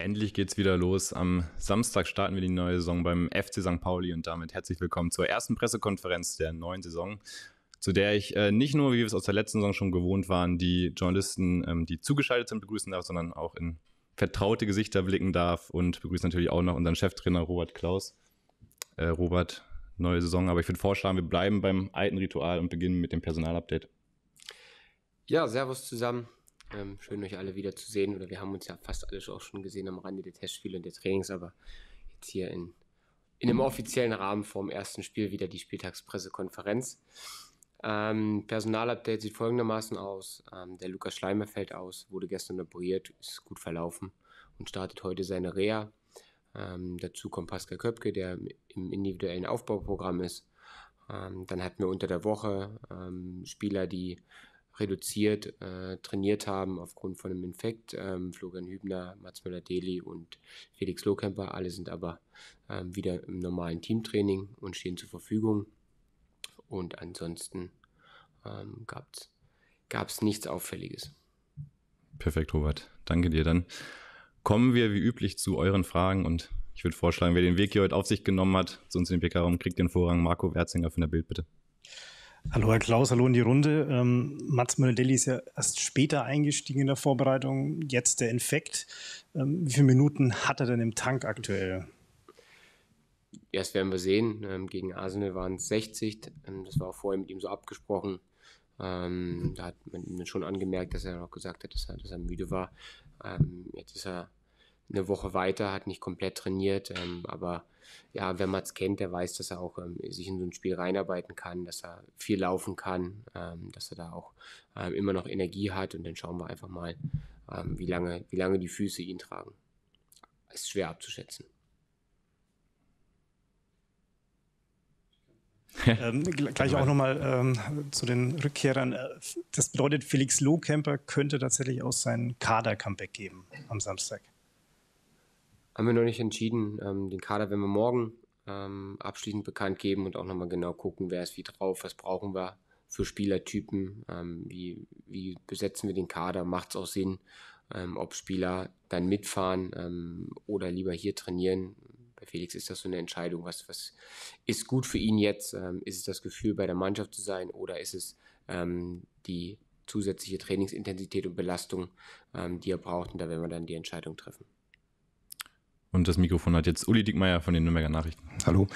Endlich geht's wieder los. Am Samstag starten wir die neue Saison beim FC St. Pauli und damit herzlich willkommen zur ersten Pressekonferenz der neuen Saison, zu der ich äh, nicht nur, wie wir es aus der letzten Saison schon gewohnt waren, die Journalisten, ähm, die zugeschaltet sind, begrüßen darf, sondern auch in vertraute Gesichter blicken darf und begrüße natürlich auch noch unseren Cheftrainer Robert Klaus. Äh, Robert, neue Saison, aber ich würde vorschlagen, wir bleiben beim alten Ritual und beginnen mit dem Personalupdate. Ja, Servus zusammen. Ähm, schön, euch alle wieder zu sehen. Oder wir haben uns ja fast alle auch schon gesehen am Rande der Testspiele und der Trainings, aber jetzt hier in, in einem offiziellen Rahmen vor dem ersten Spiel wieder die Spieltagspressekonferenz. Ähm, Personalupdate sieht folgendermaßen aus. Ähm, der Lukas Schleimer fällt aus, wurde gestern operiert, ist gut verlaufen und startet heute seine Reha. Ähm, dazu kommt Pascal Köpke, der im individuellen Aufbauprogramm ist. Ähm, dann hatten wir unter der Woche ähm, Spieler, die reduziert äh, trainiert haben aufgrund von einem Infekt. Ähm, Florian Hübner, Mats Müller-Deli und Felix Lohkemper, alle sind aber ähm, wieder im normalen Teamtraining und stehen zur Verfügung. Und ansonsten ähm, gab es nichts Auffälliges. Perfekt, Robert. Danke dir. Dann kommen wir wie üblich zu euren Fragen und ich würde vorschlagen, wer den Weg hier heute auf sich genommen hat, zu uns in den PK-Raum, kriegt den Vorrang. Marco Werzinger von der Bild, bitte. Hallo Herr Klaus, hallo in die Runde. Ähm, Mats Mönedelli ist ja erst später eingestiegen in der Vorbereitung, jetzt der Infekt. Ähm, wie viele Minuten hat er denn im Tank aktuell? Ja, das werden wir sehen. Ähm, gegen Arsenal waren es 60. Ähm, das war auch vorher mit ihm so abgesprochen. Ähm, da hat man ihm schon angemerkt, dass er auch gesagt hat, dass er, dass er müde war. Ähm, jetzt ist er eine Woche weiter, hat nicht komplett trainiert, ähm, aber ja, wer Mats kennt, der weiß, dass er auch ähm, sich in so ein Spiel reinarbeiten kann, dass er viel laufen kann, ähm, dass er da auch ähm, immer noch Energie hat und dann schauen wir einfach mal, ähm, wie, lange, wie lange die Füße ihn tragen. Ist schwer abzuschätzen. ähm, gleich auch nochmal ähm, zu den Rückkehrern. Äh, das bedeutet, Felix Lohkemper könnte tatsächlich aus seinem Kader-Comeback geben am Samstag haben wir noch nicht entschieden. Ähm, den Kader werden wir morgen ähm, abschließend bekannt geben und auch nochmal genau gucken, wer ist wie drauf, was brauchen wir für Spielertypen, ähm, wie, wie besetzen wir den Kader, macht es auch Sinn, ähm, ob Spieler dann mitfahren ähm, oder lieber hier trainieren. Bei Felix ist das so eine Entscheidung, was, was ist gut für ihn jetzt? Ähm, ist es das Gefühl, bei der Mannschaft zu sein oder ist es die zusätzliche Trainingsintensität und Belastung, die er braucht? Und da werden wir dann die Entscheidung treffen. Und das Mikrofon hat jetzt Uli Dickmeier von den Nürnberger Nachrichten. Hallo.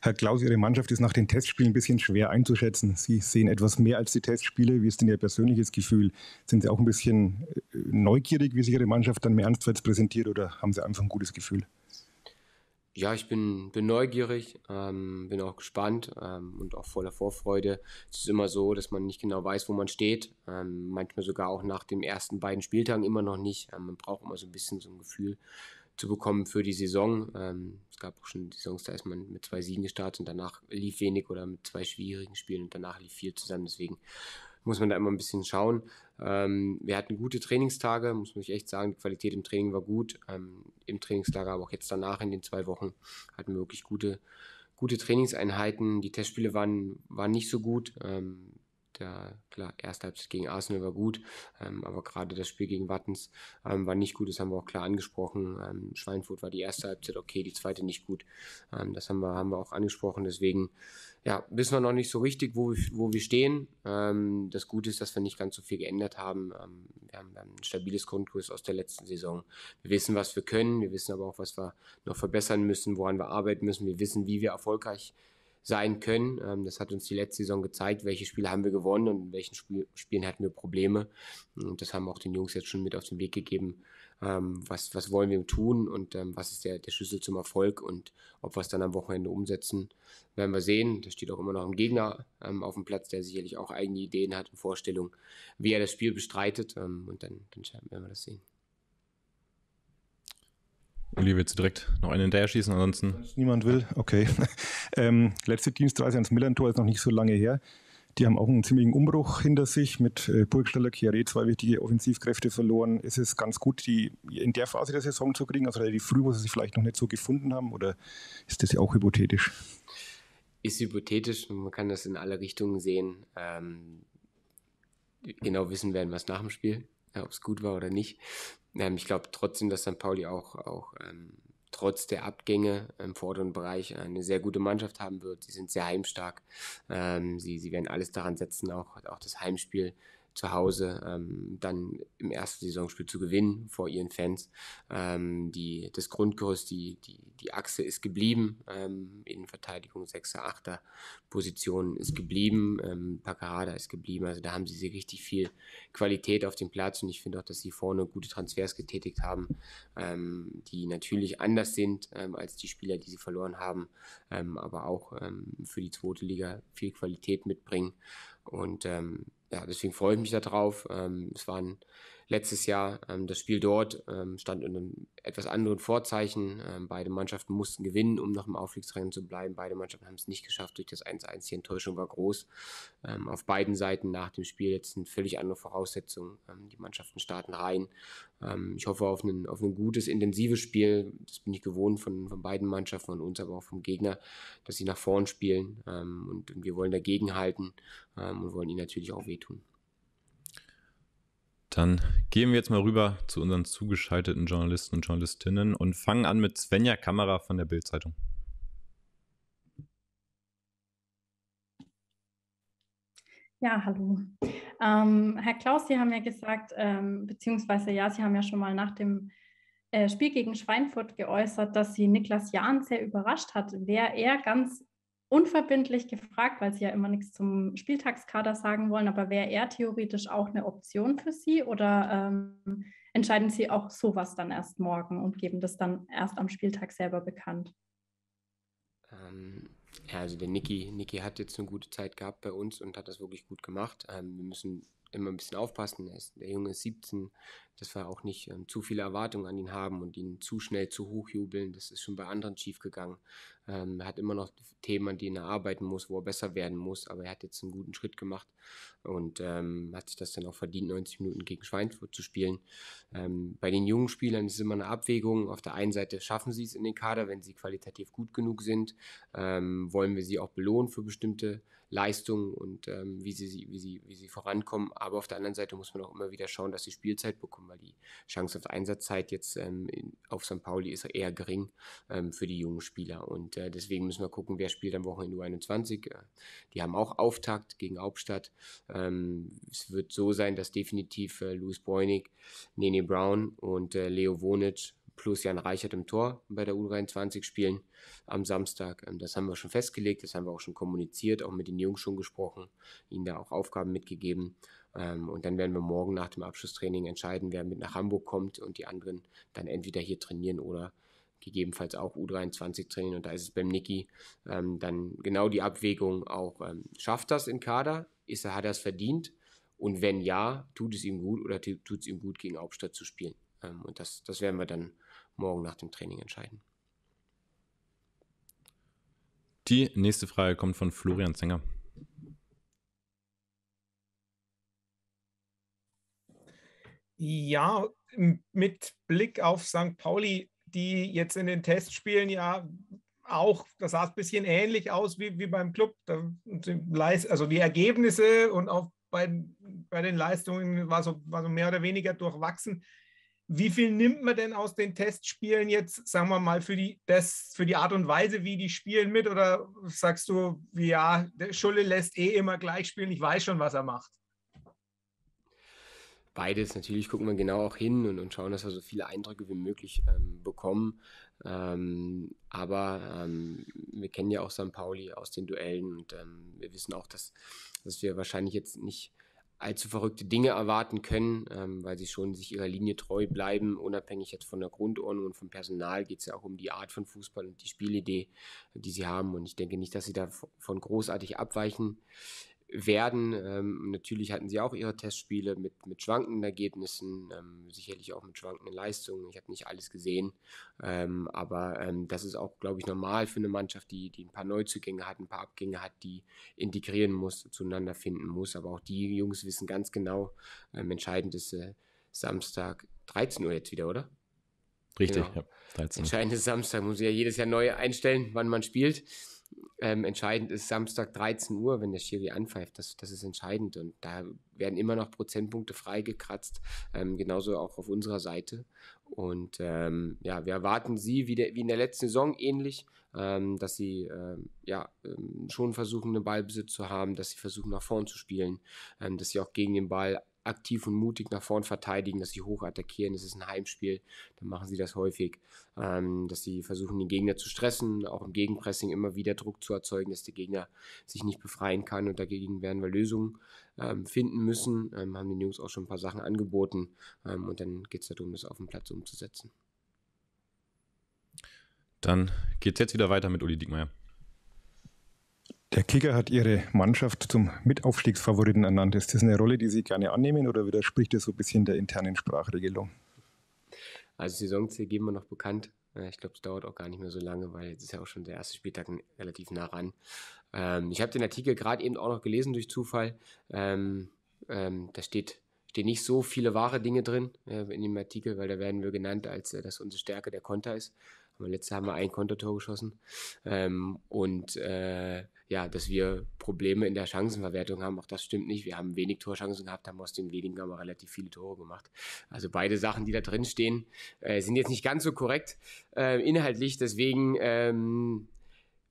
Herr Klaus, Ihre Mannschaft ist nach den Testspielen ein bisschen schwer einzuschätzen. Sie sehen etwas mehr als die Testspiele. Wie ist denn Ihr persönliches Gefühl? Sind Sie auch ein bisschen äh, neugierig, wie sich Ihre Mannschaft dann mehr ernstfalls präsentiert oder haben Sie einfach ein gutes Gefühl? Ja, ich bin, bin neugierig, ähm, bin auch gespannt ähm, und auch voller Vorfreude. Es ist immer so, dass man nicht genau weiß, wo man steht. Ähm, manchmal sogar auch nach den ersten beiden Spieltagen immer noch nicht. Ähm, man braucht immer so ein bisschen so ein Gefühl zu bekommen für die Saison. Ähm, es gab auch schon Saisons, da ist man mit zwei Siegen gestartet und danach lief wenig oder mit zwei schwierigen Spielen und danach lief viel zusammen. Deswegen muss man da immer ein bisschen schauen. Ähm, wir hatten gute Trainingstage, muss man echt sagen. Die Qualität im Training war gut. Ähm, Im Trainingslager, aber auch jetzt danach in den zwei Wochen hatten wir wirklich gute, gute Trainingseinheiten. Die Testspiele waren, waren nicht so gut. Ähm, der, klar, erste Halbzeit gegen Arsenal war gut, ähm, aber gerade das Spiel gegen Wattens ähm, war nicht gut, das haben wir auch klar angesprochen. Ähm, Schweinfurt war die erste Halbzeit okay, die zweite nicht gut. Ähm, das haben wir, haben wir auch angesprochen, deswegen, ja, wissen wir noch nicht so richtig, wo wir, wo wir stehen. Ähm, das Gute ist, dass wir nicht ganz so viel geändert haben. Ähm, wir haben ein stabiles Grundkurs aus der letzten Saison. Wir wissen, was wir können, wir wissen aber auch, was wir noch verbessern müssen, woran wir arbeiten müssen. Wir wissen, wie wir erfolgreich sind sein können. Ähm, das hat uns die letzte Saison gezeigt, welche Spiele haben wir gewonnen und in welchen Spiel Spielen hatten wir Probleme. Und das haben auch den Jungs jetzt schon mit auf den Weg gegeben. Ähm, was, was wollen wir tun und ähm, was ist der, der Schlüssel zum Erfolg und ob wir es dann am Wochenende umsetzen, werden wir sehen. Da steht auch immer noch ein Gegner ähm, auf dem Platz, der sicherlich auch eigene Ideen hat und Vorstellungen, wie er das Spiel bestreitet. Ähm, und dann, dann werden wir das sehen. Uli, willst du direkt noch einen hinterher schießen? Ansonsten. niemand will, okay. ähm, letzte Dienstreise ans Millantor ist noch nicht so lange her. Die haben auch einen ziemlichen Umbruch hinter sich mit äh, Burgstaller, Chiaré, zwei wichtige Offensivkräfte verloren. Es ist ganz gut, die in der Phase der Saison zu kriegen, also relativ früh, wo sie sich vielleicht noch nicht so gefunden haben, oder ist das ja auch hypothetisch? Ist hypothetisch, man kann das in alle Richtungen sehen. Ähm, genau wissen werden wir es nach dem Spiel, ob es gut war oder nicht. Ähm, ich glaube trotzdem, dass St. Pauli auch, auch ähm, trotz der Abgänge im vorderen Bereich eine sehr gute Mannschaft haben wird. Sie sind sehr heimstark. Ähm, sie, sie werden alles daran setzen, auch, auch das Heimspiel zu Hause ähm, dann im ersten Saisonspiel zu gewinnen vor ihren Fans. Ähm, die, das Grundgerüst, die, die, die Achse ist geblieben. Ähm, Innenverteidigung 6er, 8er Position ist geblieben. Ähm, Pacarada ist geblieben. Also da haben sie richtig viel Qualität auf dem Platz und ich finde auch, dass sie vorne gute Transfers getätigt haben, ähm, die natürlich anders sind ähm, als die Spieler, die sie verloren haben, ähm, aber auch ähm, für die zweite Liga viel Qualität mitbringen. Und ja, deswegen freue ich mich darauf. Ähm, es war letztes Jahr. Ähm, das Spiel dort ähm, stand unter einem etwas anderen Vorzeichen. Ähm, beide Mannschaften mussten gewinnen, um noch im Aufstiegsrennen zu bleiben. Beide Mannschaften haben es nicht geschafft. Durch das 1-1 die Enttäuschung war groß. Ähm, auf beiden Seiten nach dem Spiel jetzt eine völlig andere Voraussetzung. Ähm, die Mannschaften starten rein. Ähm, ich hoffe auf, einen, auf ein gutes, intensives Spiel. Das bin ich gewohnt von, von beiden Mannschaften, von uns, aber auch vom Gegner, dass sie nach vorn spielen. und, wir wollen dagegenhalten und wollen ihnen natürlich auch wehtun. Dann gehen wir jetzt mal rüber zu unseren zugeschalteten Journalisten und Journalistinnen und fangen an mit Svenja Kammerer von der Bildzeitung. Ja, hallo. Ähm, Herr Klaus, Sie haben ja gesagt, ähm, beziehungsweise ja, Sie haben ja schon mal nach dem äh, Spiel gegen Schweinfurt geäußert, dass Sie Niklas Jahn sehr überrascht hat. wer er ganz unverbindlich gefragt, weil sie ja immer nichts zum Spieltagskader sagen wollen, aber wäre er theoretisch auch eine Option für Sie oder ähm, entscheiden Sie auch sowas dann erst morgen und geben das dann erst am Spieltag selber bekannt? Ähm, ja, also der Niki, Niki hat jetzt eine gute Zeit gehabt bei uns und hat das wirklich gut gemacht. Ähm, wir müssen immer ein bisschen aufpassen. Ist, der Junge ist 17, dass wir auch nicht ähm, zu viele Erwartungen an ihn haben und ihn zu schnell zu hoch jubeln. Das ist schon bei anderen schiefgegangen. Ähm, er hat immer noch Themen, an denen er arbeiten muss, wo er besser werden muss, aber er hat jetzt einen guten Schritt gemacht und ähm, hat sich das dann auch verdient, 90 Minuten gegen Schweinfurt zu spielen. Ähm, bei den jungen Spielern ist es immer eine Abwägung. Auf der einen Seite schaffen sie es in den Kader, wenn sie qualitativ gut genug sind. Ähm, wollen wir sie auch belohnen für bestimmte Leistung und ähm, wie, sie, wie, sie, wie sie vorankommen. Aber auf der anderen Seite muss man auch immer wieder schauen, dass sie Spielzeit bekommen, weil die Chance auf Einsatzzeit jetzt ähm, in, auf St. Pauli ist eher gering ähm, für die jungen Spieler. Und äh, deswegen müssen wir gucken, wer spielt am Wochenende U21. Äh, die haben auch Auftakt gegen Hauptstadt. Ähm, es wird so sein, dass definitiv äh, Louis Bräunig, Nene Brown und äh, Leo Wonitsch plus Jan Reichert im Tor bei der U23 spielen am Samstag. Ähm, das haben wir schon festgelegt, das haben wir auch schon kommuniziert, auch mit den Jungs schon gesprochen, ihnen da auch Aufgaben mitgegeben. Ähm, und dann werden wir morgen nach dem Abschlusstraining entscheiden, wer mit nach Hamburg kommt und die anderen dann entweder hier trainieren oder gegebenenfalls auch U23 trainieren. Und da ist es beim Niki ähm, dann genau die Abwägung auch, schafft das in Kader? Ist er, hat er es verdient? Und wenn ja, tut es ihm gut oder tut es ihm gut, gegen Hauptstadt zu spielen? Ähm, und das, das werden wir dann morgen nach dem Training entscheiden. Die nächste Frage kommt von Florian Zenger. Ja, mit Blick auf St. Pauli, die jetzt in den Testspielen ja auch, das sah ein bisschen ähnlich aus wie, wie beim Club. Also die Ergebnisse und auch bei, bei den Leistungen war so, war so mehr oder weniger durchwachsen. Wie viel nimmt man denn aus den Testspielen jetzt, sagen wir mal, für die, das, für die Art und Weise, wie die spielen mit? Oder sagst du, ja, Schulle lässt eh immer gleich spielen, ich weiß schon, was er macht? Beides, natürlich gucken wir genau auch hin und, und schauen, dass wir so viele Eindrücke wie möglich ähm, bekommen. Ähm, aber ähm, wir kennen ja auch St. Pauli aus den Duellen und ähm, wir wissen auch, dass, dass wir wahrscheinlich jetzt nicht allzu verrückte Dinge erwarten können, ähm, weil sie schon sich ihrer Linie treu bleiben. Unabhängig jetzt von der Grundordnung und vom Personal geht es ja auch um die Art von Fußball und die Spielidee, die sie haben. Und ich denke nicht, dass sie davon großartig abweichen werden. Ähm, natürlich hatten sie auch ihre Testspiele mit, mit schwankenden Ergebnissen, ähm, sicherlich auch mit schwankenden Leistungen. Ich habe nicht alles gesehen, ähm, aber ähm, das ist auch, glaube ich, normal für eine Mannschaft, die, die ein paar Neuzugänge hat, ein paar Abgänge hat, die integrieren muss, zueinander finden muss. Aber auch die Jungs wissen ganz genau, ähm, entscheidend ist äh, Samstag 13 Uhr jetzt wieder, oder? Richtig, genau. ja. 13. Entscheidend ist Samstag, muss ich ja jedes Jahr neu einstellen, wann man spielt. Ähm, entscheidend ist Samstag 13 Uhr, wenn der Schiri anpfeift. Das, das ist entscheidend. Und da werden immer noch Prozentpunkte freigekratzt. Ähm, genauso auch auf unserer Seite. Und ähm, ja, wir erwarten sie wie, der, wie in der letzten Saison ähnlich, ähm, dass sie ähm, ja, ähm, schon versuchen, einen Ballbesitz zu haben, dass sie versuchen, nach vorn zu spielen, dass sie auch gegen den Ball aktiv und mutig nach vorn verteidigen, dass sie hoch attackieren. Das ist ein Heimspiel, dann machen sie das häufig, ähm, dass sie versuchen, den Gegner zu stressen, auch im Gegenpressing immer wieder Druck zu erzeugen, dass der Gegner sich nicht befreien kann. Und dagegen werden wir Lösungen ähm, finden müssen. Ähm, haben den Jungs auch schon ein paar Sachen angeboten ähm, und dann geht es darum, das auf dem Platz umzusetzen. Dann geht es jetzt wieder weiter mit Uli Diekmeyer. Der Kicker hat Ihre Mannschaft zum Mitaufstiegsfavoriten ernannt. Ist das eine Rolle, die Sie gerne annehmen oder widerspricht das so ein bisschen der internen Sprachregelung? Also Saisonziel geben wir noch bekannt. Äh, ich glaube, es dauert auch gar nicht mehr so lange, weil jetzt ist ja auch schon der erste Spieltag relativ nah ran. Ähm, ich habe den Artikel gerade eben auch noch gelesen durch Zufall. Ähm, ähm, da steht, stehen nicht so viele wahre Dinge drin äh, in dem Artikel, weil da werden wir genannt, als äh, dass unsere Stärke der Konter ist. Aber letzte haben wir ein Kontertor geschossen. und ja, dass wir Probleme in der Chancenverwertung haben. Auch das stimmt nicht. Wir haben wenig Torchancen gehabt, haben aus den wenigen aber relativ viele Tore gemacht. Also beide Sachen, die da drin stehen, äh, sind jetzt nicht ganz so korrekt äh, inhaltlich. Deswegen ähm,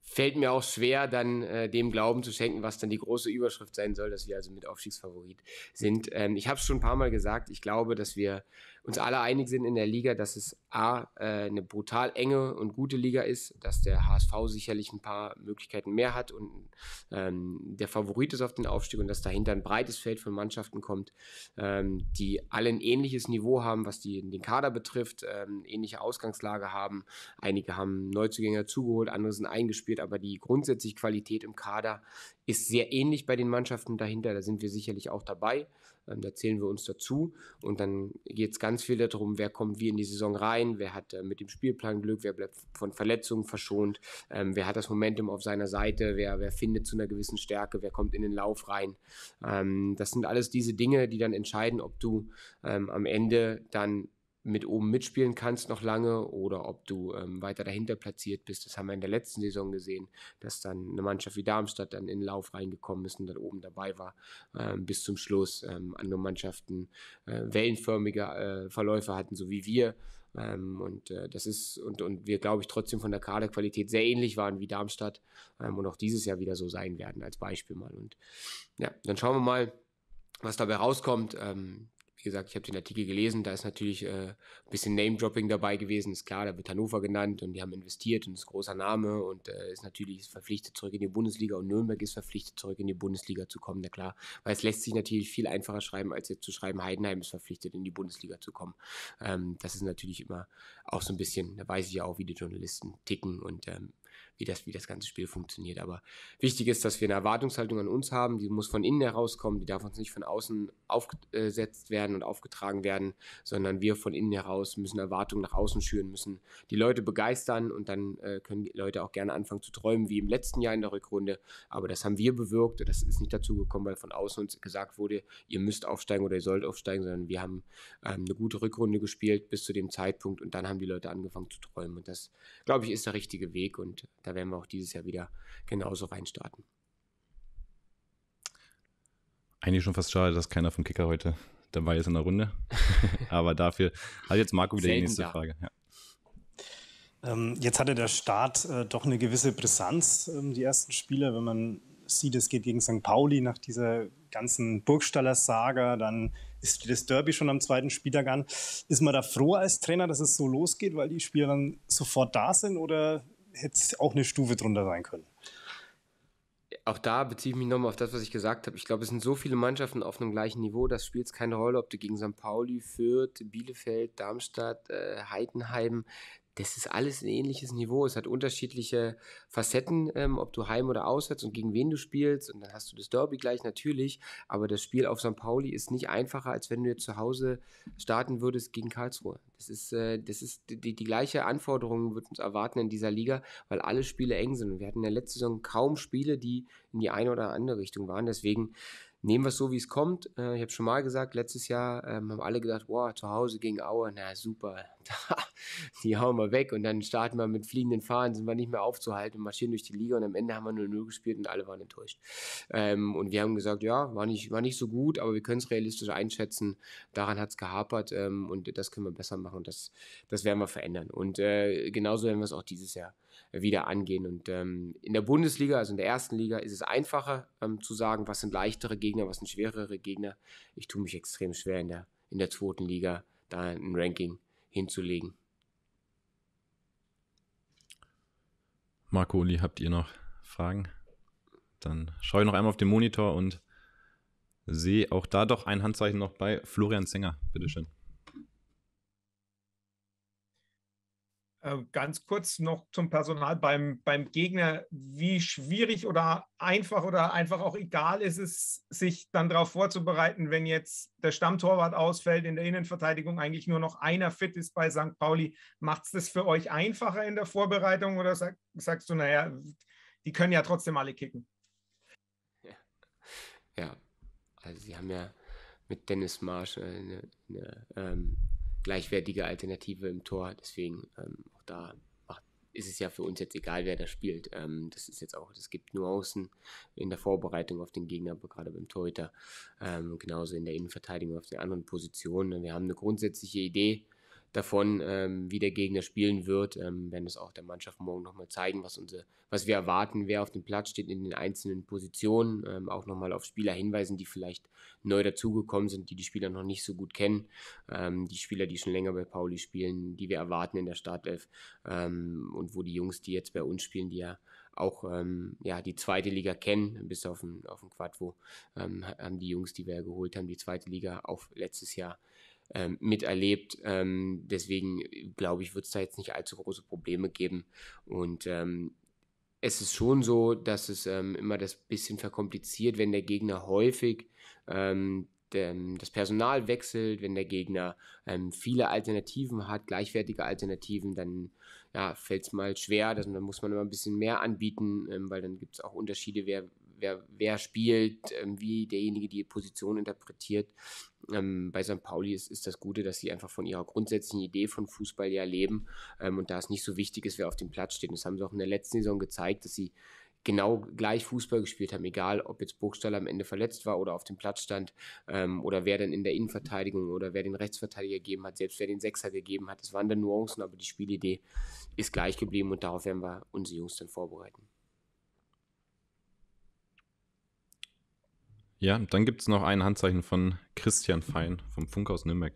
fällt mir auch schwer, dann äh, dem Glauben zu schenken, was dann die große Überschrift sein soll, dass wir also mit Aufstiegsfavorit sind. Ähm, ich habe es schon ein paar Mal gesagt. Ich glaube, dass wir uns alle einig sind in der Liga, dass es A, äh, eine brutal enge und gute Liga ist, dass der HSV sicherlich ein paar Möglichkeiten mehr hat und ähm, der Favorit ist auf den Aufstieg und dass dahinter ein breites Feld von Mannschaften kommt, ähm, die alle ein ähnliches Niveau haben, was die, den Kader betrifft, ähm, ähnliche Ausgangslage haben. Einige haben Neuzugänger zugeholt, andere sind eingespielt, aber die grundsätzliche Qualität im Kader ist sehr ähnlich bei den Mannschaften dahinter. Da sind wir sicherlich auch dabei. Ähm, da zählen wir uns dazu. Und dann geht es ganz viel darum, wer kommt wie in die Saison rein, wer hat äh, mit dem Spielplan Glück, wer bleibt von Verletzungen verschont, ähm, wer hat das Momentum auf seiner Seite, wer, wer findet zu einer gewissen Stärke, wer kommt in den Lauf rein. Ähm, das sind alles diese Dinge, die dann entscheiden, ob du ähm, am Ende dann mit oben mitspielen kannst noch lange oder ob du ähm, weiter dahinter platziert bist. Das haben wir in der letzten Saison gesehen, dass dann eine Mannschaft wie Darmstadt dann in den Lauf reingekommen ist und dann oben dabei war ähm, bis zum Schluss. Ähm, andere Mannschaften äh, wellenförmige äh, Verläufe hatten, so wie wir. Ähm, und äh, das ist, und, und wir, glaube ich, trotzdem von der Kaderqualität sehr ähnlich waren wie Darmstadt ähm, und auch dieses Jahr wieder so sein werden, als Beispiel mal. Und ja, dann schauen wir mal, was dabei rauskommt. Ähm, wie gesagt, ich habe den Artikel gelesen, da ist natürlich äh, ein bisschen Name-Dropping dabei gewesen, ist klar, da wird Hannover genannt und die haben investiert und ist großer Name und äh, ist natürlich verpflichtet, zurück in die Bundesliga und Nürnberg ist verpflichtet, zurück in die Bundesliga zu kommen, na klar, weil es lässt sich natürlich viel einfacher schreiben, als jetzt zu schreiben, Heidenheim ist verpflichtet, in die Bundesliga zu kommen. Ähm, das ist natürlich immer auch so ein bisschen, da weiß ich ja auch, wie die Journalisten ticken und ähm, wie das, wie das ganze Spiel funktioniert. Aber wichtig ist, dass wir eine Erwartungshaltung an uns haben, die muss von innen herauskommen, die darf uns nicht von außen aufgesetzt werden und aufgetragen werden, sondern wir von innen heraus müssen Erwartungen nach außen schüren, müssen die Leute begeistern und dann äh, können die Leute auch gerne anfangen zu träumen, wie im letzten Jahr in der Rückrunde. Aber das haben wir bewirkt das ist nicht dazu gekommen, weil von außen uns gesagt wurde, ihr müsst aufsteigen oder ihr sollt aufsteigen, sondern wir haben ähm, eine gute Rückrunde gespielt bis zu dem Zeitpunkt und dann haben die Leute angefangen zu träumen. Und das, glaube ich, ist der richtige Weg. Und da werden wir auch dieses Jahr wieder genauso reinstarten. Eigentlich schon fast schade, dass keiner vom Kicker heute dabei ist in der Runde. Aber dafür hat jetzt Marco wieder Selten die nächste da. Frage. Ja. Ähm, jetzt hatte der Start äh, doch eine gewisse Brisanz, ähm, die ersten Spiele, wenn man sieht, es geht gegen St. Pauli nach dieser ganzen Burgstaller-Saga, dann ist das Derby schon am zweiten Spieltag an. Ist man da froh als Trainer, dass es so losgeht, weil die Spieler dann sofort da sind oder hätte es auch eine Stufe drunter sein können. Auch da beziehe ich mich nochmal auf das, was ich gesagt habe. Ich glaube, es sind so viele Mannschaften auf einem gleichen Niveau, das spielt keine Rolle, ob du gegen St. Pauli, Fürth, Bielefeld, Darmstadt, äh, Heidenheim, das ist alles ein ähnliches Niveau. Es hat unterschiedliche Facetten, ähm, ob du heim oder auswärts und gegen wen du spielst. Und dann hast du das Derby gleich natürlich. Aber das Spiel auf St. Pauli ist nicht einfacher, als wenn du jetzt zu Hause starten würdest gegen Karlsruhe. Das ist, äh, das ist die, die gleiche Anforderung wird uns erwarten in dieser Liga, weil alle Spiele eng sind. wir hatten in der letzten Saison kaum Spiele, die in die eine oder andere Richtung waren. Deswegen nehmen wir es so, wie es kommt. Äh, ich habe schon mal gesagt, letztes Jahr ähm, haben alle gedacht, wow, zu Hause gegen Aue, na super, die hauen wir weg und dann starten wir mit fliegenden Fahnen, sind wir nicht mehr aufzuhalten und marschieren durch die Liga und am Ende haben wir nur 0 gespielt und alle waren enttäuscht. Ähm, und wir haben gesagt, ja, war nicht, war nicht so gut, aber wir können es realistisch einschätzen, daran hat es gehapert ähm, und das können wir besser machen und das, das werden wir verändern. Und äh, genauso werden wir es auch dieses Jahr wieder angehen. Und ähm, in der Bundesliga, also in der ersten Liga, ist es einfacher ähm, zu sagen, was sind leichtere Gegner, was sind schwerere Gegner. Ich tue mich extrem schwer in der, in der zweiten Liga, da ein Ranking hinzulegen. Marco, Uli, habt ihr noch Fragen? Dann schaue ich noch einmal auf den Monitor und sehe auch da doch ein Handzeichen noch bei Florian Zenger. Bitteschön. Äh, ganz kurz noch zum Personal beim, beim Gegner. Wie schwierig oder einfach oder einfach auch egal ist es, sich dann darauf vorzubereiten, wenn jetzt der Stammtorwart ausfällt, in der Innenverteidigung eigentlich nur noch einer fit ist bei St. Pauli. Macht es das für euch einfacher in der Vorbereitung oder sag, sagst du, naja, die können ja trotzdem alle kicken? Ja, ja. also sie haben ja mit Dennis Marsch eine, äh, eine ähm gleichwertige Alternative im Tor. Deswegen ähm, auch da macht, ist es ja für uns jetzt egal, wer da spielt. Ähm, das ist jetzt auch, es gibt Nuancen in der Vorbereitung auf den Gegner, aber gerade beim Torhüter, ähm, genauso in der Innenverteidigung auf den anderen Positionen. Wir haben eine grundsätzliche Idee, davon, ähm, wie der Gegner spielen wird. Ähm, werden es auch der Mannschaft morgen nochmal zeigen, was, unsere, was wir erwarten, wer auf dem Platz steht in den einzelnen Positionen. Ähm, auch nochmal auf Spieler hinweisen, die vielleicht neu dazugekommen sind, die die Spieler noch nicht so gut kennen. Ähm, die Spieler, die schon länger bei Pauli spielen, die wir erwarten in der Startelf. Ähm, und wo die Jungs, die jetzt bei uns spielen, die ja auch ähm, ja, die zweite Liga kennen, bis auf den, auf den Quadvo, ähm, haben die Jungs, die wir geholt haben, die zweite Liga auch letztes Jahr ähm, miterlebt. Ähm, deswegen glaube ich, wird es da jetzt nicht allzu große Probleme geben. Und ähm, es ist schon so, dass es ähm, immer das bisschen verkompliziert, wenn der Gegner häufig ähm, das Personal wechselt, wenn der Gegner ähm, viele Alternativen hat, gleichwertige Alternativen, dann ja, fällt es mal schwer, dass, dann muss man immer ein bisschen mehr anbieten, ähm, weil dann gibt es auch Unterschiede, wer, wer, wer spielt, ähm, wie derjenige die Position interpretiert. Ähm, bei St. Pauli ist, ist das Gute, dass sie einfach von ihrer grundsätzlichen Idee von Fußball ja leben ähm, und da es nicht so wichtig ist, wer auf dem Platz steht. das haben sie auch in der letzten Saison gezeigt, dass sie genau gleich Fußball gespielt haben, egal ob jetzt Burgstaller am Ende verletzt war oder auf dem Platz stand ähm, oder wer dann in der Innenverteidigung oder wer den Rechtsverteidiger gegeben hat, selbst wer den Sechser gegeben hat. Es waren dann Nuancen, aber die Spielidee ist gleich geblieben und darauf werden wir unsere Jungs dann vorbereiten. Ja, dann gibt es noch ein Handzeichen von Christian Fein vom Funk aus Nürnberg.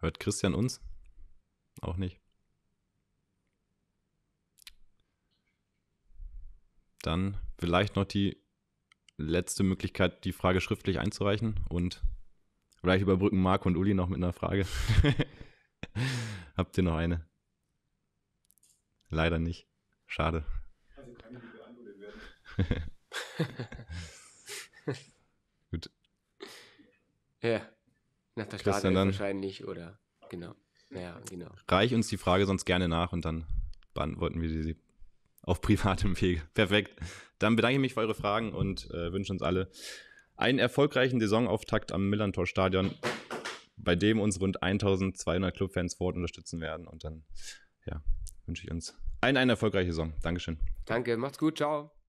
Hört Christian uns? Auch nicht. Dann vielleicht noch die letzte Möglichkeit, die Frage schriftlich einzureichen und vielleicht überbrücken Marc und Uli noch mit einer Frage. Habt ihr noch eine? Leider nicht. Schade. Also keine, die beantwortet werden. Gut. Ja. Nach der Startelf wahrscheinlich, oder? Genau. Ja, genau. Reich uns die Frage sonst gerne nach und dann beantworten wir sie auf privatem Weg. Perfekt. Dann bedanke ich mich für eure Fragen und äh, wünsche uns alle einen erfolgreichen Saisonauftakt am Millantor Stadion, bei dem uns rund 1200 Clubfans vor Ort unterstützen werden. Und dann, ja, wünsche ich uns allen eine erfolgreiche Saison. Dankeschön. Danke, macht's gut, ciao.